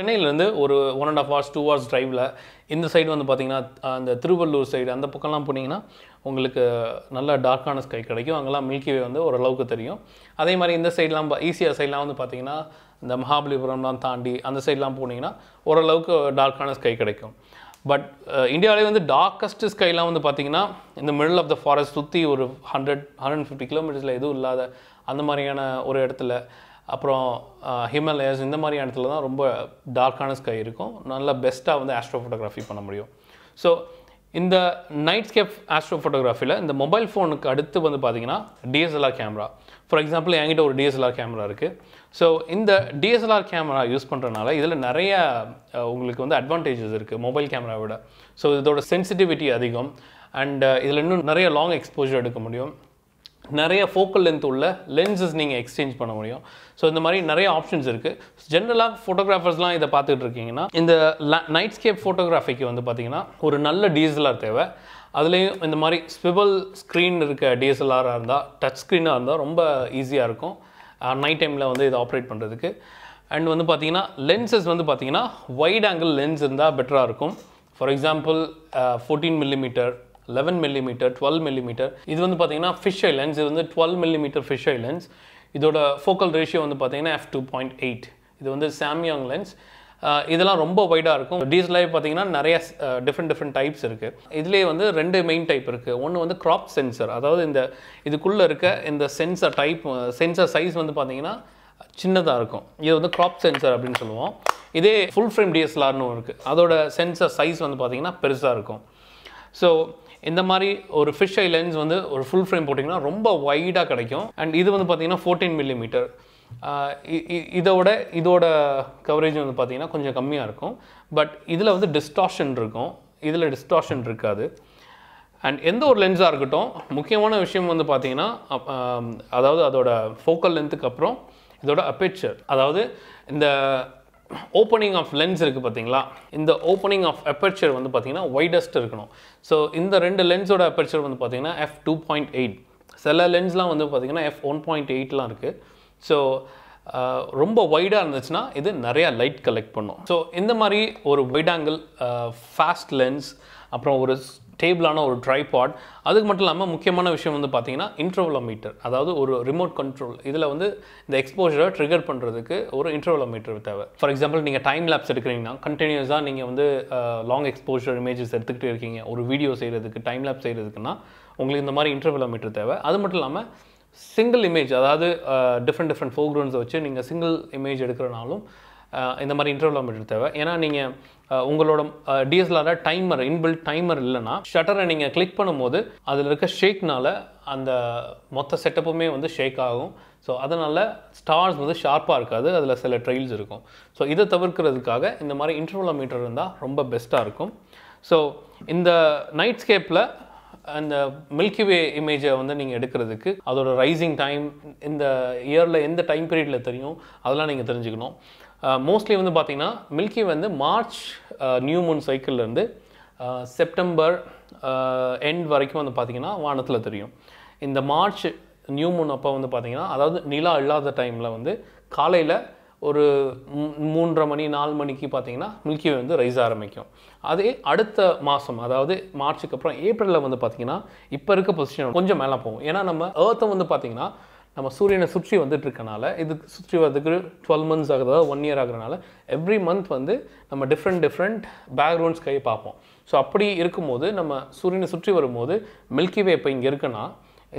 சென்னையிலேருந்து ஒரு one and half hours two hours ட்ரைவில் இந்த சைடு வந்து பார்த்திங்கன்னா அந்த திருவள்ளூர் சைடு அந்த பக்கம்லாம் போனீங்கன்னா உங்களுக்கு நல்ல டார்க்கான ஸ்கை கிடைக்கும் அங்கெல்லாம் மில்கிவே வந்து ஓரளவுக்கு தெரியும் அதே மாதிரி இந்த சைட்லாம் ஈஸியாக சைட்லாம் வந்து பார்த்திங்கன்னா இந்த மகாபலிபுரம்லாம் தாண்டி அந்த சைட்லாம் போனீங்கன்னா ஓரளவுக்கு டார்க்கான ஸ்கை கிடைக்கும் பட் இந்தியாவிலே வந்து டார்க்கஸ்ட் ஸ்கைலாம் வந்து பார்த்திங்கன்னா இந்த மிடில் ஆஃப் த ஃபாரஸ்ட் சுற்றி ஒரு ஹண்ட்ரட் ஹண்ட்ரட் ஃபிஃப்டி கிலோமீட்டர்ஸில் எதுவும் இல்லாத அந்த மாதிரியான ஒரு இடத்துல அப்புறம் ஹிமலயஸ் இந்த மாதிரியான இடத்துல தான் ரொம்ப டார்க்கான ஸ்கை இருக்கும் நல்லா பெஸ்ட்டாக வந்து ஆஸ்ட்ரோ ஃபோட்டோகிராஃபி பண்ண முடியும் ஸோ இந்த நைட் ஸ்கேப் ஆஸ்ட்ரோ ஃபோட்டோகிராஃபியில் இந்த மொபைல் ஃபோனுக்கு அடுத்து வந்து பார்த்தீங்கன்னா டிஎஸ்எல்ஆர் கேமரா ஃபார் எக்ஸாம்பிள் என்கிட்ட ஒரு டிஎஸ்எல்ஆர் கேமரா இருக்குது ஸோ இந்த டிஎஸ்எல்ஆர் கேமரா யூஸ் பண்ணுறனால இதில் நிறைய உங்களுக்கு வந்து அட்வான்டேஜஸ் இருக்குது மொபைல் கேமராவை ஸோ இதோட சென்சிட்டிவிட்டி அதிகம் அண்ட் இதில் இன்னும் நிறைய லாங் எக்ஸ்போஜர் எடுக்க முடியும் நிறைய ஃபோக்கல் லென்த் உள்ள லென்சஸ் நீங்கள் எக்ஸ்சேஞ்ச் பண்ண முடியும் ஸோ இந்த மாதிரி நிறைய ஆப்ஷன்ஸ் இருக்குது ஜென்ரலாக ஃபோட்டோகிராஃபர்ஸ்லாம் இதை பார்த்துட்டு இருக்கீங்கன்னா இந்த நைட் ஸ்கேப் ஃபோட்டோகிராஃபிக்கு வந்து பார்த்தீங்கன்னா ஒரு நல்ல டிஎஸ்எல்ஆர் தேவை அதுலேயும் இந்த மாதிரி ஸ்விபிள் ஸ்க்ரீன் இருக்க டிஎஸ்எல்ஆராக இருந்தால் டச் ஸ்க்ரீனாக இருந்தால் ரொம்ப ஈஸியாக இருக்கும் நைட் டைமில் வந்து இதை ஆப்ரேட் பண்ணுறதுக்கு அண்ட் வந்து பார்த்தீங்கன்னா லென்சஸ் வந்து பார்த்திங்கன்னா வைட் ஆங்கிள் லென்ஸ் இருந்தால் பெட்டராக இருக்கும் for example fourteen millimetre eleven millimetre twelve millimetre இது வந்து பார்த்தீங்கன்னா ஃபிஷ் ஐ லென்ஸ் இது வந்து twelve millimetre fish eye lens இதோட ஃபோக்கல் ரேஷியோ வந்து பார்த்தீங்கன்னா எஃப் டூ பாயிண்ட் எயிட் இது வந்து சாம்யாங் லென்ஸ் இதெல்லாம் ரொம்ப ஒய்டாக இருக்கும் லைஃப் பார்த்தீங்கன்னா நிறைய டிஃப்ரெண்ட் டிஃப்ரெண்ட் டைப்ஸ் இருக்குது இதிலே வந்து ரெண்டு மெயின் டைப் இருக்குது ஒன்று வந்து க்ராப் சென்சர் அதாவது இந்த இதுக்குள்ளே இருக்க இந்த சென்சர் டைப் சென்சர் சைஸ் வந்து பார்த்தீங்கன்னா சின்னதாக இருக்கும் இது வந்து க்ராப் சென்சர் அப்படின்னு சொல்லுவோம் இதே ஃபுல் ஃப்ரேம் டிஎஸ்எல்ஆர்னு இருக்குது அதோட சென்சர் சைஸ் வந்து பார்த்திங்கன்னா பெருசாக இருக்கும் ஸோ இந்த மாதிரி ஒரு ஃபிஷ் ஐ லென்ஸ் வந்து ஒரு ஃபுல் ஃப்ரேம் போட்டிங்கன்னா ரொம்ப வைடாக கிடைக்கும் அண்ட் இது வந்து பார்த்தீங்கன்னா ஃபோர்டீன் மில்லிமீட்டர் இதோட இதோட கவரேஜ் வந்து பார்த்திங்கன்னா கொஞ்சம் கம்மியாக இருக்கும் பட் இதில் வந்து டிஸ்டார்ஷன் இருக்கும் இதில் டிஸ்டார்ஷன் இருக்காது அண்ட் எந்த ஒரு லென்ஸாக இருக்கட்டும் முக்கியமான விஷயம் வந்து பார்த்திங்கன்னா அதாவது அதோட ஃபோக்கல் லென்த்துக்கு அப்புறம் இதோட அப்பேச்சர் அதாவது இந்த ஓப்பனிங் ஆஃப் லென்ஸ் இருக்குது பார்த்தீங்களா இந்த ஓப்பனிங் ஆஃப் அப்பர்ச்சர் வந்து பார்த்தீங்கன்னா ஒய்டஸ்ட் இருக்கணும் ஸோ இந்த ரெண்டு லென்ஸோட அப்பர்ச்சர் வந்து பார்த்தீங்கன்னா எஃப் டூ பாயிண்ட் எயிட் சில லென்ஸ்லாம் வந்து பார்த்தீங்கன்னா எஃப் ஒன் பாயிண்ட் எயிட்லாம் இருக்குது ஸோ ரொம்ப வைடாக இருந்துச்சுன்னா இது நிறையா லைட் கலெக்ட் பண்ணும் ஸோ இந்த மாதிரி ஒரு ஒய்டாங்கிள் ஃபாஸ்ட் லென்ஸ் அப்புறம் ஒரு டேபிளான ஒரு ட்ரைபாட் அதுக்கு மட்டும் இல்லாமல் முக்கியமான விஷயம் வந்து பார்த்தீங்கன்னா இன்ட்ரோவலோமீட்டர் அதாவது ஒரு ரிமோட் கண்ட்ரோல் இதில் வந்து இந்த எக்ஸ்போஜரை ட்ரிகர் பண்ணுறதுக்கு ஒரு இன்ட்ரோவலோமீட்டர் தேவை ஃபார் எக்ஸாம்பிள் நீங்கள் டைம் லேப்ஸ் எடுக்கிறீங்கன்னா கண்டினியூஸாக நீங்கள் வந்து லாங் எக்ஸ்போஜர் இமேஜஸ் எடுத்துக்கிட்டே இருக்கீங்க ஒரு வீடியோ செய்கிறதுக்கு டைம் லேப் செய்கிறதுக்குன்னா உங்களுக்கு இந்த மாதிரி இன்டர்வலோமீட்டர் தேவை அது மட்டும் இல்லாமல் சிங்கிள் இமேஜ் அதாவது டிஃப்ரெண்ட் டிஃப்ரெண்ட் ஃபோக்ரவுண்ட்ஸை வச்சு நீங்கள் சிங்கிள் இமேஜ் எடுக்கிறனாலும் இந்த மாதிரி இன்டர்வல் மீட்டர் தேவை ஏன்னா நீங்கள் உங்களோட டிஎஸ்எல்ஆரில் டைமர் இன்பில்ட் டைமர் இல்லைன்னா ஷட்டரை நீங்கள் கிளிக் பண்ணும்போது அதில் இருக்க ஷேக்னால் அந்த மொத்த செட்டப்புமே வந்து ஷேக் ஆகும் ஸோ அதனால் ஸ்டார்ஸ் வந்து ஷார்ப்பாக இருக்காது அதில் சில ட்ரெயில்ஸ் இருக்கும் ஸோ இதை தவிர்க்கிறதுக்காக இந்த மாதிரி இன்டர்வலா மீட்டர் இருந்தால் ரொம்ப பெஸ்ட்டாக இருக்கும் ஸோ இந்த நைட்ஸ்கேப்பில் அந்த மில்கிவே இமேஜை வந்து நீங்கள் எடுக்கிறதுக்கு அதோட ரைசிங் டைம் இந்த இயரில் எந்த டைம் பீரியடில் தெரியும் அதெல்லாம் நீங்கள் தெரிஞ்சுக்கணும் மோஸ்ட்லி uh, வந்து பார்த்திங்கன்னா மில்கி வந்து மார்ச் நியூ மூன் சைக்கிள்லேருந்து செப்டம்பர் எண்ட் வரைக்கும் வந்து பார்த்திங்கன்னா வானத்தில் தெரியும் இந்த மார்ச் நியூ மூன் அப்போ வந்து பார்த்திங்கன்னா அதாவது நிலா இல்லாத டைமில் வந்து காலையில் ஒரு மூன்றரை மணி நாலு மணிக்கு பார்த்தீங்கன்னா மில்கி வந்து ரைஸ் ஆரம்பிக்கும் அதே அடுத்த மாதம் அதாவது மார்ச்சுக்கு அப்புறம் ஏப்ரலில் வந்து பார்த்திங்கன்னா இப்போ இருக்க பொசிஷன் கொஞ்சம் மேலே போகும் ஏன்னா நம்ம ஏர்த்தம் வந்து பார்த்திங்கன்னா நம்ம சூரியனை சுற்றி வந்துட்டு இருக்கனால இதுக்கு சுற்றி வரதுக்கு டுவெல் மந்த்ஸ் ஆகுறதா ஒன் இயர் ஆகுறனால எவ்ரி மந்த் வந்து நம்ம டிஃப்ரெண்ட் டிஃப்ரெண்ட் பேக்ரவுண்ட்ஸ் கையை பார்ப்போம் ஸோ அப்படி இருக்கும்போது நம்ம சூரியனை சுற்றி வரும்போது மில்கி வே இப்போ இங்கே இருக்குன்னா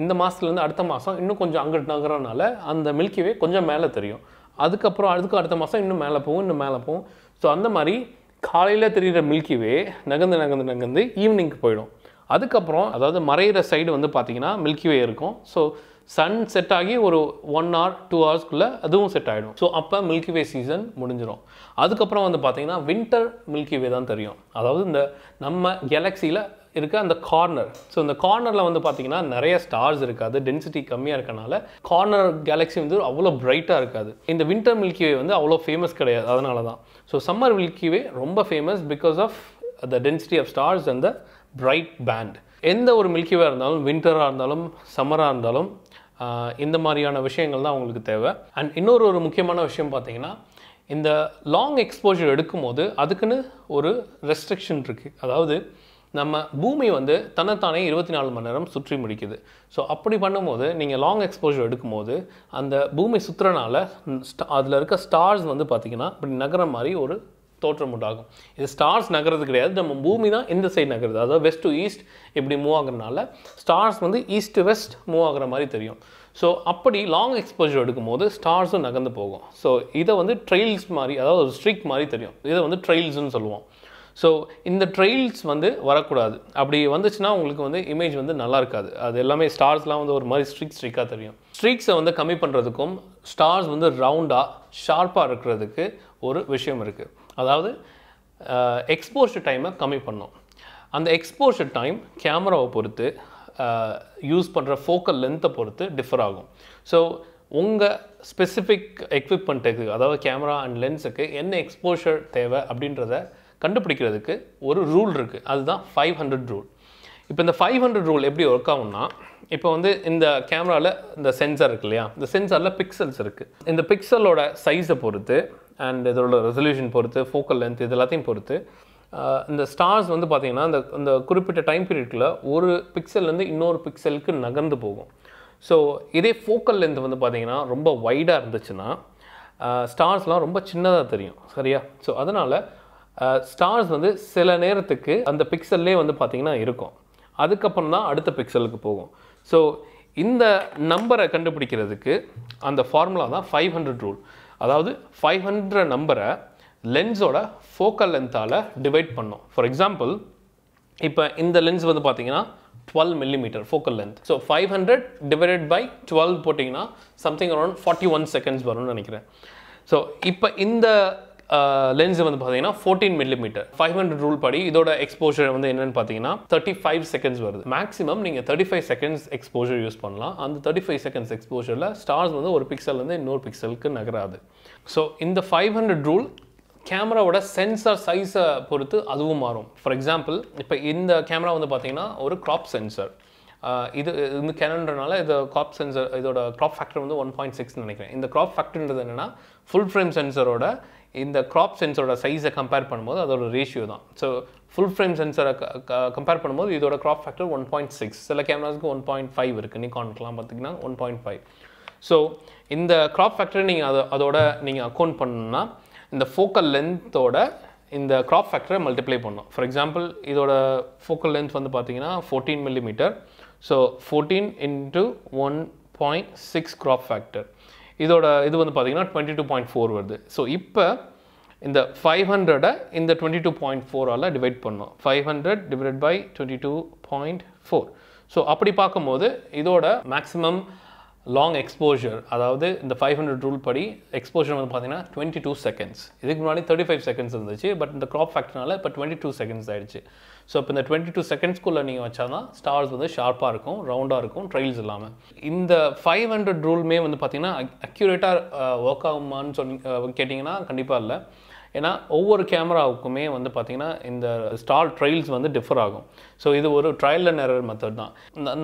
இந்த மாதத்துலேருந்து அடுத்த மாதம் இன்னும் கொஞ்சம் அங்கிட்டு நகரனால அந்த மில்கிவே கொஞ்சம் மேலே தெரியும் அதுக்கப்புறம் அதுக்கு அடுத்த மாதம் இன்னும் மேலே போகும் இன்னும் மேலே போகும் ஸோ அந்த மாதிரி காலையில் தெரிகிற மில்கிவே நகர்ந்து நகர்ந்து நகர்ந்து ஈவினிங்க்கு போயிடும் அதுக்கப்புறம் அதாவது மறையிற சைடு வந்து பார்த்திங்கன்னா மில்கி வே இருக்கும் ஸோ சன் செட் ஆகி ஒரு ஒன் ஹவர் டூ ஹவர்ஸ்க்குள்ளே அதுவும் செட் ஆகிடும் ஸோ அப்போ மில்கி வே சீசன் முடிஞ்சிடும் அதுக்கப்புறம் வந்து பார்த்திங்கன்னா வின்டர் மில்கி வே தான் தெரியும் அதாவது இந்த நம்ம கேலக்ஸியில் இருக்க அந்த கார்னர் ஸோ இந்த கார்னரில் வந்து பார்த்திங்கன்னா நிறைய ஸ்டார்ஸ் இருக்காது டென்சிட்டி கம்மியாக இருக்கனால கார்னர் கேலக்ஸி வந்து அவ்வளோ ப்ரைட்டாக இருக்காது இந்த வின்டர் மில்கிவே வந்து அவ்வளோ ஃபேமஸ் கிடையாது அதனால தான் ஸோ சம்மர் மில்கிவே ரொம்ப famous because of the density of stars and the bright band எந்த ஒரு மில்கிவே இருந்தாலும் வின்டராக இருந்தாலும் சம்மராக இருந்தாலும் இந்த மாதிரியான விஷயங்கள் தான் அவங்களுக்கு தேவை அண்ட் இன்னொரு ஒரு முக்கியமான விஷயம் பார்த்தீங்கன்னா இந்த லாங் எக்ஸ்போஜர் எடுக்கும்போது அதுக்குன்னு ஒரு ரெஸ்ட்ரிக்ஷன் இருக்குது அதாவது நம்ம பூமி வந்து தன்னைத்தானே இருபத்தி நாலு மணி நேரம் சுற்றி முடிக்குது ஸோ அப்படி பண்ணும்போது நீங்கள் லாங் எக்ஸ்போஜர் எடுக்கும்போது அந்த பூமி சுற்றுறனால அதில் இருக்க ஸ்டார்ஸ் வந்து பார்த்திங்கன்னா இப்படி நகர மாதிரி ஒரு தோற்றம் உண்டாகும் இது ஸ்டார்ஸ் நகர்றது கிடையாது நம்ம பூமி தான் இந்த சைடு நகருது அதாவது வெஸ்ட் டு ஈஸ்ட் இப்படி மூவ் ஆகுறதுனால ஸ்டார்ஸ் வந்து ஈஸ்ட் டு வெஸ்ட் மூவ் ஆகுற மாதிரி தெரியும் ஸோ அப்படி லாங் எக்ஸ்போஜர் எடுக்கும்போது ஸ்டார்ஸும் நகர்ந்து போகும் ஸோ இதை வந்து ட்ரெயில்ஸ் மாதிரி அதாவது ஒரு ஸ்ட்ரிக் மாதிரி தெரியும் இதை வந்து ட்ரெயில்ஸ்னு சொல்லுவோம் ஸோ இந்த ட்ரெயில்ஸ் வந்து வரக்கூடாது அப்படி வந்துச்சுன்னா உங்களுக்கு வந்து இமேஜ் வந்து நல்லா இருக்காது அது எல்லாமே ஸ்டார்ஸ்லாம் வந்து ஒரு மாதிரி ஸ்ட்ரிக் ஸ்ட்ரிக்காக தெரியும் ஸ்ட்ரிக்ஸை வந்து கம்மி பண்ணுறதுக்கும் ஸ்டார்ஸ் வந்து ரவுண்டாக ஷார்ப்பாக இருக்கிறதுக்கு ஒரு விஷயம் இருக்குது அதாவது எக்ஸ்போஷர் டைமை கம்மி பண்ணோம் அந்த எக்ஸ்போஷர் டைம் கேமராவை பொறுத்து யூஸ் பண்ணுற ஃபோக்கல் லென்த்தை பொறுத்து டிஃபர் ஆகும் ஸோ உங்கள் ஸ்பெசிஃபிக் எக்யூப்மெண்ட்டுக்கு அதாவது கேமரா அண்ட் லென்ஸுக்கு என்ன எக்ஸ்போஷர் தேவை அப்படின்றத கண்டுபிடிக்கிறதுக்கு ஒரு ரூல் இருக்குது அதுதான் ஃபைவ் ஹண்ட்ரட் ரூல் இப்போ இந்த ஃபைவ் ஹண்ட்ரட் ரூல் எப்படி ஒர்க் ஆகும்னா இப்போ வந்து இந்த கேமராவில் இந்த சென்சார் இருக்கு இல்லையா இந்த சென்சரில் பிக்சல்ஸ் இருக்குது இந்த பிக்சலோட சைஸை பொறுத்து அண்ட் இதோட ரெசல்யூஷன் பொறுத்து ஃபோக்கல் லென்த் இது எல்லாத்தையும் பொறுத்து இந்த ஸ்டார்ஸ் வந்து பார்த்திங்கன்னா இந்த இந்த குறிப்பிட்ட டைம் பீரியட்குள்ளே ஒரு பிக்சல்லேருந்து இன்னொரு பிக்சலுக்கு நகர்ந்து போகும் ஸோ இதே ஃபோக்கல் லென்த் வந்து பார்த்திங்கன்னா ரொம்ப வைடாக இருந்துச்சுன்னா ஸ்டார்ஸ்லாம் ரொம்ப சின்னதாக தெரியும் சரியா ஸோ அதனால் ஸ்டார்ஸ் வந்து சில நேரத்துக்கு அந்த பிக்சல்லே வந்து பார்த்திங்கன்னா இருக்கும் அதுக்கப்புறம் தான் அடுத்த பிக்சலுக்கு போகும் ஸோ இந்த நம்பரை கண்டுபிடிக்கிறதுக்கு அந்த ஃபார்முலா தான் ஃபைவ் ஹண்ட்ரட் ரூல் அதாவது ஃபைவ் ஹண்ட்ரட் நம்பரை லென்ஸோட ஃபோக்கல் லென்த்தால் டிவைட் பண்ணோம் ஃபார் எக்ஸாம்பிள் இப்போ இந்த லென்ஸ் வந்து பார்த்தீங்கன்னா twelve millimetre focal length so five hundred divided by twelve போட்டிங்கன்னா something around forty one seconds வரும்னு நினைக்கிறேன் ஸோ இப்போ இந்த லென்ஸ் வந்து பார்த்தீங்கன்னா fourteen millimetre five hundred rule படி இதோட எக்ஸ்போஷர் வந்து என்னன்னு பார்த்தீங்கன்னா தேர்ட்டி ஃபைவ் செகண்ட்ஸ் வருது மேக்ஸிமம் நீங்கள் thirty five seconds exposure use பண்ணலாம் அந்த தேர்ட்டி ஃபைவ் செகண்ட்ஸ் எக்ஸ்போஷரில் ஸ்டார்ஸ் வந்து ஒரு பிக்சல்லேருந்து இன்னொரு பிக்சலுக்கு நகராது ஸோ இந்த ஃபைவ் ஹண்ட்ரட் ரூல் கேமராவோட சென்சார் சைஸை பொறுத்து அதுவும் மாறும் ஃபார் எக்ஸாம்பிள் இப்போ இந்த கேமரா வந்து பார்த்தீங்கன்னா ஒரு க்ராப் சென்சர் இது இந்த கேனன்றனால இது க்ராப் சென்சர் இதோட க்ராப் ஃபேக்டர் வந்து ஒன் பாயிண்ட் சிக்ஸ் நினைக்கிறேன் இந்த க்ராப் ஃபேக்டர்ன்றது என்னென்னா ஃபுல் ஃப்ரேம் சென்சரோட இந்த க்ராப் சென்சரோட சைஸை கம்பேர் பண்ணும்போது அதோட ரேஷியோ தான் ஸோ ஃபுல் ஃப்ரேம் சென்சரை கம்பேர் பண்ணும்போது இதோட crop factor one point six சில கேமராஸ்க்கு ஒன் பாயிண்ட் ஃபைவ் இருக்குது நிகான்க்கெலாம் பார்த்தீங்கன்னா ஒன் பாயிண்ட் ஃபைவ் ஸோ இந்த க்ராப் ஃபேக்டரை நீங்கள் அதை அதோட நீங்கள் அக்கௌண்ட் பண்ணணும்னா இந்த ஃபோக்கல் லென்த்தோட இந்த க்ராப் ஃபேக்டரை மல்டிப்ளை பண்ணும் ஃபார் எக்ஸாம்பிள் இதோட ஃபோக்கல் லென்த் வந்து பார்த்தீங்கன்னா fourteen millimetre so fourteen into one point six crop factor இதோட இது வந்து பார்த்தீங்கன்னா டுவெண்ட்டி டூ பாயிண்ட் ஃபோர் வருது ஸோ இப்போ இந்த ஃபைவ் ஹண்ட்ரடை இந்த டுவெண்ட்டி டூ ஃபோரால் டிவைட் பண்ணோம் five hundred divide by twenty two point four so அப்படி பார்க்கும்போது இதோட மேக்ஸிமம் லாங் எக்ஸ்போஷர் அதாவது இந்த ஃபைவ் ஹண்ட்ரட் ரூல் படி எக்ஸ்போஷர் வந்து பார்த்தீங்கன்னா டுவெண்ட்டி டூ செகண்ட்ஸ் இதுக்கு முன்னாடி தேர்ட்டி ஃபைவ் செகண்ட்ஸ் இருந்துச்சு பட் இந்த க்ராப் ஃபேக்டர்னால இப்போ டுவெண்ட்டி டூ செகண்ட்ஸ் ஆயிடுச்சு ஸோ இப்போ இந்த டுவெண்ட்டி டூ செகண்ட்ஸ்குள்ளே நீங்கள் வச்சா தான் ஸ்டார்ஸ் வந்து ஷார்ப்பாக இருக்கும் ரவுண்டாக இருக்கும் ட்ரைல்ஸ் இல்லாமல் இந்த ஃபைவ் ஹண்ட்ரட் ரூல்மே வந்து பார்த்தீங்கன்னா அக்யூரேட்டாக ஒர்க் ஆகுமான்னு சொன்னி கேட்டிங்கன்னா கண்டிப்பாக இல்லை ஏன்னா ஒவ்வொரு கேமராவுக்குமே வந்து பார்த்திங்கன்னா இந்த ஸ்டால் ட்ரையல்ஸ் வந்து டிஃபர் ஆகும் ஸோ இது ஒரு ட்ரையல் அண்ட் எரர் மெத்தட் தான்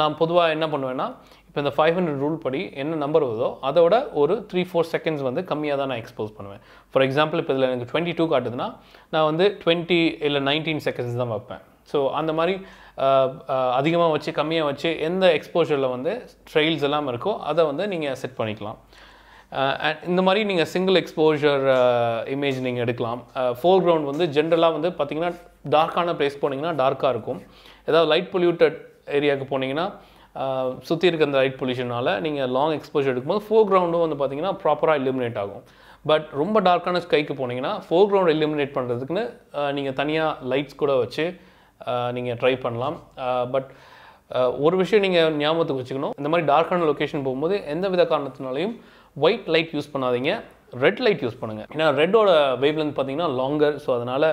நான் பொதுவாக என்ன பண்ணுவேன்னா இப்போ இந்த ஃபைவ் ஹண்ட்ரட் ரூல் படி என்ன நம்பர் வருதோ அதோட ஒரு த்ரீ ஃபோர் செகண்ட்ஸ் வந்து கம்மியாக தான் நான் எக்ஸ்போஸ் பண்ணுவேன் ஃபார் எக்ஸாம்பிள் இப்போ இதில் எனக்கு டுவெண்ட்டி டூ காட்டுதுன்னா நான் வந்து டுவெண்ட்டி இல்லை நைன்டீன் செகண்ட்ஸ் தான் வைப்பேன் ஸோ அந்த மாதிரி அதிகமாக வச்சு கம்மியாக வச்சு எந்த எக்ஸ்போஷரில் வந்து ட்ரெயில்ஸ் எல்லாம் இருக்கோ அதை வந்து நீங்கள் செட் பண்ணிக்கலாம் Uh, இந்த மாதிரி நீங்கள் சிங்கிள் எக்ஸ்போஷர் இமேஜ் நீங்கள் எடுக்கலாம் ஃபோர் uh, கிரவுண்ட் வந்து ஜென்ரலாக வந்து பார்த்தீங்கன்னா டார்க்கான ப்ளேஸ் போனீங்கன்னா டார்க்காக இருக்கும் ஏதாவது லைட் பொல்யூட்டட் ஏரியாவுக்கு போனீங்கன்னா uh, சுற்றி இருக்க அந்த லைட் பொல்யூஷனால் நீங்கள் லாங் எக்ஸ்போஷர் எடுக்கும்போது ஃபோர் கிரவுண்டும் வந்து பார்த்தீங்கன்னா ப்ராப்பராக இலிமினேட் ஆகும் பட் ரொம்ப டார்க்கான ஸ்கைக்கு போனீங்கன்னா ஃபோர் கிரவுண்ட் இலிமினேட் பண்ணுறதுக்குன்னு நீங்கள் தனியாக லைட்ஸ் கூட வச்சு நீங்கள் ட்ரை பண்ணலாம் பட் ஒரு விஷயம் நீங்கள் ஞாபகத்துக்கு வச்சுக்கணும் இந்த மாதிரி டார்க்கான லொக்கேஷன் போகும்போது எந்த வித காரணத்தினாலையும் ஒயிட் லைட் யூஸ் பண்ணாதீங்க ரெட் லைட் யூஸ் பண்ணுங்கள் ஏன்னா ரெட்டோட வேவ்லென்த் பார்த்தீங்கன்னா லாங்கர் ஸோ அதனால்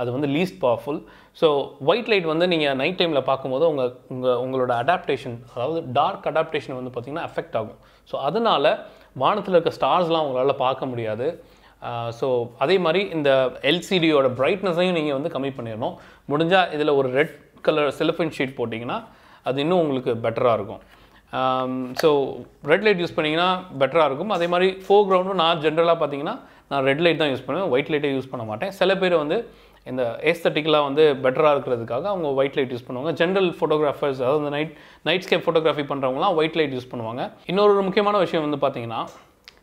அது வந்து least powerful so white light வந்து நீங்கள் நைட் டைமில் பார்க்கும்போது உங்கள் உங்கள் உங்களோட அடாப்டேஷன் அதாவது டார்க் அடாப்டேஷன் வந்து பார்த்திங்கன்னா எஃபெக்ட் ஆகும் ஸோ அதனால் வானத்தில் இருக்க ஸ்டார்ஸ்லாம் உங்களால் பார்க்க முடியாது ஸோ அதே மாதிரி இந்த எல்சிடியோட பிரைட்னஸையும் நீங்கள் வந்து கம்மி பண்ணிடணும் முடிஞ்சால் இதில் ஒரு ரெட் கலர் சிலிஃபின் ஷீட் போட்டிங்கன்னா அது இன்னும் உங்களுக்கு பெட்டராக இருக்கும் ஸோ ரெட் லைட் யூஸ் பண்ணிங்கன்னா பெட்டராக இருக்கும் அதே மாதிரி ஃபோர் கிரவுண்டும் நான் ஜென்ரலாக பார்த்தீங்கன்னா நான் ரெட் லைட் தான் யூஸ் பண்ணுவேன் ஒயிட் லைட்டே யூஸ் பண்ண மாட்டேன் சில பேர் வந்து இந்த ஏஸ்தட்டிக்கெலாம் வந்து பெட்டராக இருக்கிறதுக்காக அவங்க ஒயிட் லைட் யூஸ் பண்ணுவாங்க ஜென்ரல் ஃபோட்டோகிராஃபர்ஸ் அதாவது இந்த நைட் நைட் ஸ்கேப் ஃபோட்டோகிராஃபி பண்ணுறவங்களாம் ஒயிட் லைட் யூஸ் பண்ணுவாங்க இன்னொரு முக்கியமான விஷயம் வந்து பார்த்தீங்கன்னா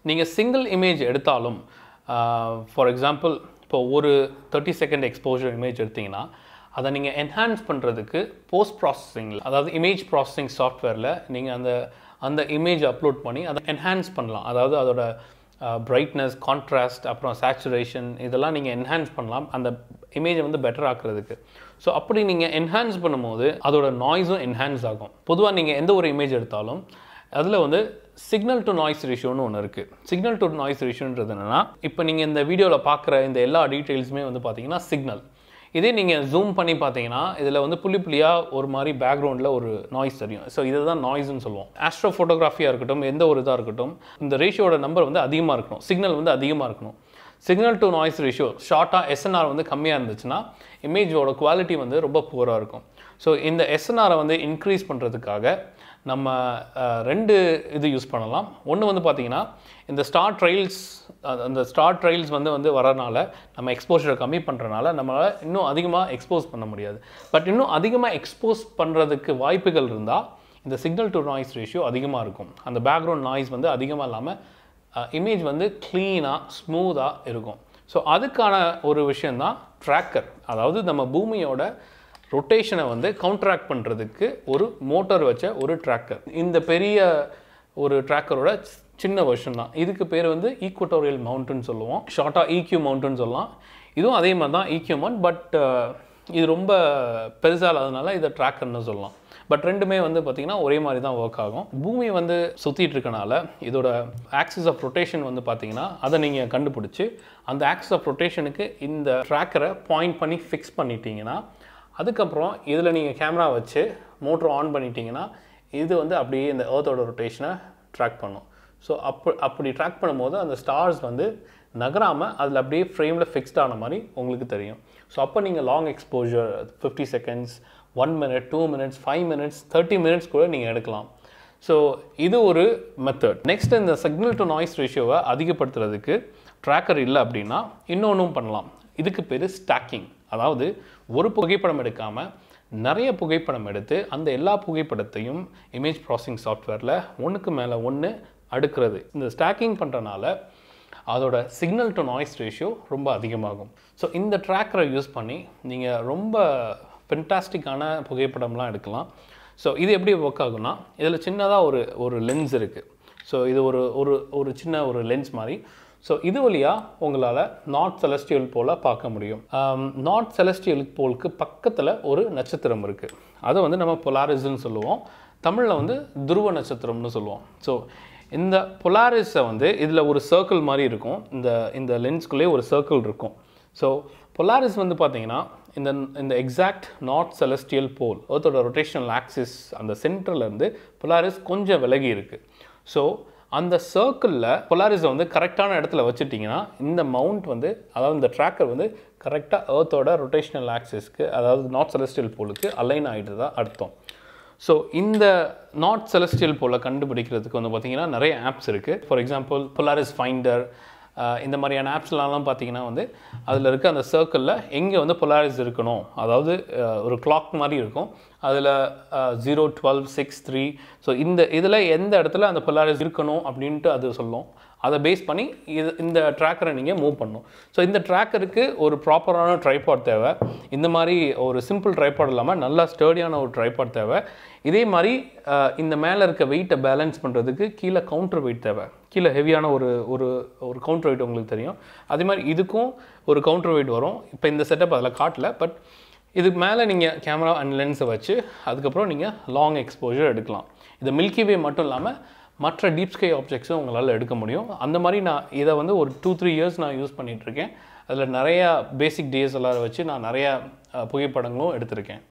நீங்கள் சிங்கிள் இமேஜ் எடுத்தாலும் ஃபார் uh, எக்ஸாம்பிள் இப்போ ஒரு தேர்ட்டி செகண்ட் எக்ஸ்போஜர் இமேஜ் எடுத்திங்கன்னா அதை நீங்கள் என்ஹான்ஸ் பண்ணுறதுக்கு போஸ்ட் ப்ராசஸிங்கில் அதாவது இமேஜ் ப்ராசஸிங் சாஃப்ட்வேரில் நீங்கள் அந்த அந்த இமேஜ் அப்லோட் பண்ணி அதை என்ஹான்ஸ் பண்ணலாம் அதாவது அதோட பிரைட்னஸ் கான்ட்ராஸ்ட் அப்புறம் சேச்சுரேஷன் இதெல்லாம் நீங்கள் என்ஹான்ஸ் பண்ணலாம் அந்த இமேஜை வந்து பெட்டர் ஆக்குறதுக்கு ஸோ அப்படி நீங்கள் என்ஹான்ஸ் பண்ணும்போது அதோட நாய்ஸும் என்ஹான்ஸ் ஆகும் பொதுவாக நீங்கள் எந்த ஒரு இமேஜ் எடுத்தாலும் அதில் வந்து சிக்னல் டு நாய்ஸ் ரேஷியோன்னு ஒன்று இருக்குது சிக்னல் டு நாய்ஸ் ரேஷியோன்றது என்னென்னா இப்போ நீங்கள் இந்த வீடியோவில் பார்க்குற இந்த எல்லா டீட்டெயில்ஸுமே வந்து பார்த்தீங்கன்னா சிக்னல் இதே நீங்கள் ஜூம் பண்ணி பார்த்தீங்கன்னா இதில் வந்து புள்ளி புள்ளியாக ஒரு மாதிரி பேக்ரவுண்டில் ஒரு நாய்ஸ் தெரியும் ஸோ இதை தான் நாய்ஸ்னு சொல்லுவோம் ஆஸ்ட்ரோ ஃபோட்டோகிராஃபியாக இருக்கட்டும் எந்த ஒரு இதாக இருக்கட்டும் இந்த ரேஷியோட நம்பர் வந்து அதிகமாக இருக்கணும் சிக்னல் வந்து அதிகமாக இருக்கணும் சிக்னல் டு நாய்ஸ் ரேஷியோ ஷார்ட்டாக எஸ்என்ஆர் வந்து கம்மியாக இருந்துச்சுன்னா இமேஜோட குவாலிட்டி வந்து ரொம்ப புவராக இருக்கும் ஸோ இந்த எஸ்என்ஆரை வந்து இன்க்ரீஸ் பண்ணுறதுக்காக நம்ம ரெண்டு இது யூஸ் பண்ணலாம் ஒன்று வந்து பார்த்திங்கன்னா இந்த ஸ்டார் ட்ரையல்ஸ் அந்த ஸ்டார் ட்ரையல்ஸ் வந்து வந்து வரனால நம்ம எக்ஸ்போஷரை கம்மி பண்ணுறனால நம்மளால் இன்னும் அதிகமாக எக்ஸ்போஸ் பண்ண முடியாது பட் இன்னும் அதிகமாக எக்ஸ்போஸ் பண்ணுறதுக்கு வாய்ப்புகள் இருந்தால் இந்த சிக்னல் டு நாய்ஸ் ரேஷியோ அதிகமாக இருக்கும் அந்த பேக்ரவுண்ட் நாய்ஸ் வந்து அதிகமாக இல்லாமல் இமேஜ் வந்து க்ளீனாக ஸ்மூத்தாக இருக்கும் ஸோ அதுக்கான ஒரு விஷயந்தான் ட்ராக்கர் அதாவது நம்ம பூமியோட ரொட்டேஷனை வந்து கவுண்ட்ராக்ட் பண்ணுறதுக்கு ஒரு மோட்டர் வச்ச ஒரு ட்ராக்கர் இந்த பெரிய ஒரு ட்ராக்கரோட சின்ன வருஷன் தான் இதுக்கு பேர் வந்து ஈக்குவட்டோரியல் மவுண்டன் சொல்லுவோம் ஷார்ட்டாக ஈக்யூ மவுண்டன் சொல்லலாம் இதுவும் அதே மாதிரி தான் ஈக்யூ மவுண்ட் பட் இது ரொம்ப பெருசாக இல்லாதனால இதை ட்ராக்கர்னு சொல்லலாம் பட் ரெண்டுமே வந்து பார்த்திங்கன்னா ஒரே மாதிரி தான் ஒர்க் ஆகும் பூமி வந்து சுற்றிட்டு இருக்கனால இதோட ஆக்சிஸ் ஆஃப் ரொட்டேஷன் வந்து பார்த்திங்கன்னா அதை நீங்கள் கண்டுபிடிச்சி அந்த ஆக்சிஸ் ஆஃப் ரொட்டேஷனுக்கு இந்த ட்ராக்கரை பாயிண்ட் பண்ணி ஃபிக்ஸ் பண்ணிட்டீங்கன்னா அதுக்கப்புறம் இதில் நீங்கள் கேமரா வச்சு மோட்ரு ஆன் பண்ணிட்டீங்கன்னா இது வந்து அப்படியே இந்த ஏர்த்தோட ரொட்டேஷனை ட்ராக் பண்ணும் ஸோ அப்போ அப்படி ட்ராக் பண்ணும்போது அந்த ஸ்டார்ஸ் வந்து நகராமல் அதில் அப்படியே ஃப்ரேமில் ஃபிக்ஸ்ட் ஆன மாதிரி உங்களுக்கு தெரியும் ஸோ அப்போ நீங்கள் long exposure fifty seconds one minute two minutes five minutes thirty minutes கூட நீங்கள் எடுக்கலாம் ஸோ இது ஒரு மெத்தட் நெக்ஸ்ட் இந்த சிக்னல் டு நாய்ஸ் ரேஷியோவை அதிகப்படுத்துறதுக்கு ட்ராக்கர் இல்லை அப்படின்னா இன்னொன்றும் பண்ணலாம் இதுக்கு பேர் ஸ்டாக்கிங் அதாவது ஒரு புகைப்படம் எடுக்காமல் நிறைய புகைப்படம் எடுத்து அந்த எல்லா புகைப்படத்தையும் இமேஜ் ப்ராசஸிங் சாஃப்ட்வேரில் ஒன்றுக்கு மேலே ஒன்று அடுக்கிறது இந்த ஸ்டாக்கிங் பண்ணுறனால அதோட சிக்னல் டு நாய்ஸ் ரேஷியோ ரொம்ப அதிகமாகும் ஸோ இந்த ட்ராக்கரை யூஸ் பண்ணி நீங்கள் ரொம்ப ஃபென்டாஸ்டிக்கான புகைப்படம்லாம் எடுக்கலாம் ஸோ இது எப்படி ஒர்க் ஆகும்னா இதில் சின்னதாக ஒரு ஒரு லென்ஸ் இருக்குது ஸோ இது ஒரு ஒரு ஒரு சின்ன ஒரு லென்ஸ் மாதிரி ஸோ இது வழியாக உங்களால் நார்த் செலஸ்டியல் போல பார்க்க முடியும் நார்த் செலஸ்டியல் போலுக்கு பக்கத்தில் ஒரு நட்சத்திரம் இருக்குது அதை வந்து நம்ம பொலாரிஸ்னு சொல்லுவோம் தமிழில் வந்து துருவ நட்சத்திரம்னு சொல்லுவோம் ஸோ இந்த பொலாரிஸை வந்து இதில் ஒரு சர்க்கிள் மாதிரி இருக்கும் இந்த இந்த லென்ஸ்குள்ளேயே ஒரு சர்க்கிள் இருக்கும் ஸோ பொலாரிஸ் வந்து பார்த்தீங்கன்னா இந்த இந்த எக்ஸாக்ட் நார்த் செலஸ்டியல் போல் ஏர்த்தோட ரொட்டேஷனல் ஆக்சிஸ் அந்த சென்டர்லேருந்து பொலாரிஸ் கொஞ்சம் விலகி இருக்குது ஸோ அந்த சர்க்கிளில் பொலாரிஸை வந்து கரெக்டான இடத்துல வச்சுட்டிங்கன்னா இந்த மவுண்ட் வந்து அதாவது இந்த ட்ராக்கர் வந்து கரெக்டாக ஏர்த்தோட ரொட்டேஷ்னல் ஆக்சிஸ்க்கு அதாவது நார்த் செலஸ்டியல் போலுக்கு அலைன் ஆகிட்டு தான் அர்த்தம் ஸோ இந்த நார்த் செலஸ்டியல் போல கண்டுபிடிக்கிறதுக்கு வந்து பார்த்திங்கன்னா நிறைய ஆப்ஸ் இருக்குது ஃபார் எக்ஸாம்பிள் பொலாரிஸ் ஃபைண்டர் இந்த மாதிரியான ஆப்ஸ்லாம் பார்த்தீங்கன்னா வந்து அதில் இருக்க அந்த சர்க்கிளில் எங்கே வந்து பொலாரிஸ் இருக்கணும் அதாவது ஒரு கிளாக் மாதிரி இருக்கும் அதில் zero twelve six three so இந்த இதில் எந்த இடத்துல அந்த பொலாரிஸ் இருக்கணும் அப்படின்ட்டு அது சொல்லும் அதை பேஸ் பண்ணி இது இந்த ட்ராக்கரை நீங்கள் மூவ் பண்ணணும் ஸோ இந்த ட்ராக்கருக்கு ஒரு ப்ராப்பரான ட்ரைபாட் தேவை இந்த மாதிரி ஒரு சிம்பிள் ட்ரைபாட் இல்லாமல் நல்லா ஸ்டேடியான ஒரு ட்ரைபாட் தேவை இதே மாதிரி இந்த மேலே இருக்க வெயிட்டை பேலன்ஸ் பண்ணுறதுக்கு கீழே கவுண்டர் வெயிட் தேவை கீழே ஹெவியான ஒரு ஒரு ஒரு கவுண்டர் வெயிட் உங்களுக்கு தெரியும் அதே மாதிரி இதுக்கும் ஒரு கவுண்டர் வெயிட் வரும் இப்போ இந்த செட்டப் அதில் காட்டல பட் இதுக்கு மேலே நீங்கள் கேமரா அண்ட் லென்ஸை வச்சு அதுக்கப்புறம் நீங்கள் லாங் எக்ஸ்போஜர் எடுக்கலாம் இது மில்கி வே மட்டும் இல்லாமல் மற்ற டீப் ஸ்கை ஆப்ஜெக்ட்ஸும் உங்களால் எடுக்க முடியும் அந்த மாதிரி நான் இதை வந்து ஒரு டூ த்ரீ இயர்ஸ் நான் யூஸ் பண்ணிகிட்ருக்கேன் அதில் நிறையா பேசிக் டிஎஸ்எல்ஆர் வச்சு நான் நிறையா புகைப்படங்களும் எடுத்திருக்கேன்